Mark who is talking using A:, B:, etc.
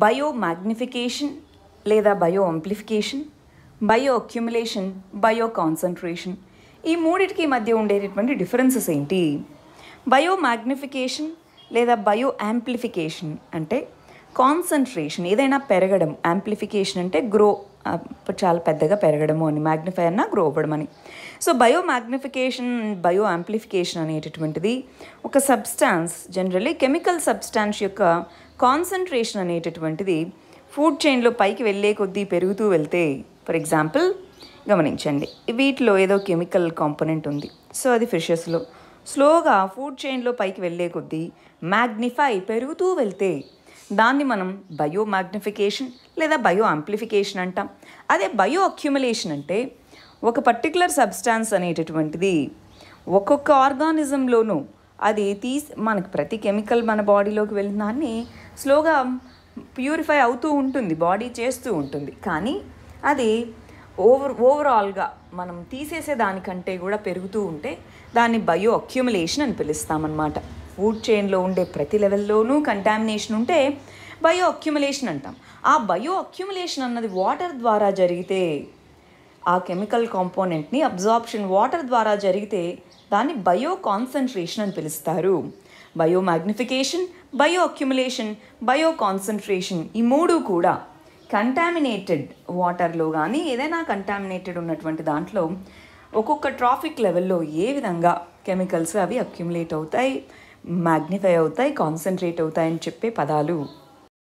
A: bio magnification లేదా bio amplification bio accumulation bio concentration ఈ మూడిటికి మధ్య ఉండేటటువంటి డిఫరెన్సెస్ ఏంటి బయో మ్యాగ్నిఫికేషన్ లేదా బయో యాంప్లిఫికేషన్ అంటే కాన్సన్ట్రేషన్ ఏదైనా పెరగడం యాంప్లిఫికేషన్ అంటే గ్రో చాలా పెద్దగా పెరగడము అని మ్యాగ్నిఫై అన్న గ్రో అవ్వడం అని so bio magnification bio amplification అనేటటువంటిది ఒక సబ్స్టాన్స్ జనరల్లీ కెమికల్ సబ్స్టాన్స్ యొక్క కాన్సన్ట్రేషన్ అనేటటువంటిది ఫుడ్ చైన్లో పైకి వెళ్ళే కొద్దీ పెరుగుతూ వెళ్తే ఫర్ ఎగ్జాంపుల్ గమనించండి వీటిలో ఏదో కెమికల్ కాంపోనెంట్ ఉంది సో అది ఫిషెస్లో స్లోగా ఫుడ్ చైన్లో పైకి వెళ్ళే కొద్దీ మ్యాగ్నిఫై పెరుగుతూ వెళ్తే దాన్ని మనం బయో మ్యాగ్నిఫికేషన్ లేదా బయో అంప్లిఫికేషన్ అంటాం అదే బయో అక్యుమలేషన్ అంటే ఒక పర్టికులర్ సబ్స్టాన్స్ అనేటటువంటిది ఒక్కొక్క ఆర్గానిజంలోనూ అది తీసి మనకు ప్రతి కెమికల్ మన బాడీలోకి వెళ్ళిన దాన్ని స్లోగా ప్యూరిఫై అవుతూ ఉంటుంది బాడీ చేస్తూ ఉంటుంది కానీ అది ఓవర్ ఓవరాల్గా మనం తీసేసే దానికంటే కూడా పెరుగుతూ ఉంటే దాన్ని బయో అక్యుములేషన్ అని పిలుస్తామన్నమాట ఫుడ్ చైన్లో ఉండే ప్రతి లెవెల్లోనూ కంటామినేషన్ ఉంటే బయో అక్యుములేషన్ అంటాం ఆ బయో అక్యుములేషన్ అన్నది వాటర్ ద్వారా జరిగితే ఆ కెమికల్ కాంపోనెంట్ని అబ్జార్ప్షన్ వాటర్ ద్వారా జరిగితే దాన్ని బయో కాన్సన్ట్రేషన్ అని పిలుస్తారు bio magnification bio accumulation bio concentration ఈ మూడు కూడా కంటామినేటెడ్ వాటర్లో కానీ ఏదైనా కంటామినేటెడ్ ఉన్నటువంటి దాంట్లో ఒక్కొక్క ట్రాఫిక్ లెవెల్లో ఏ విధంగా కెమికల్స్ అవి అక్యుములేట్ అవుతాయి మ్యాగ్నిఫై అవుతాయి కాన్సన్ట్రేట్ అవుతాయని చెప్పే పదాలు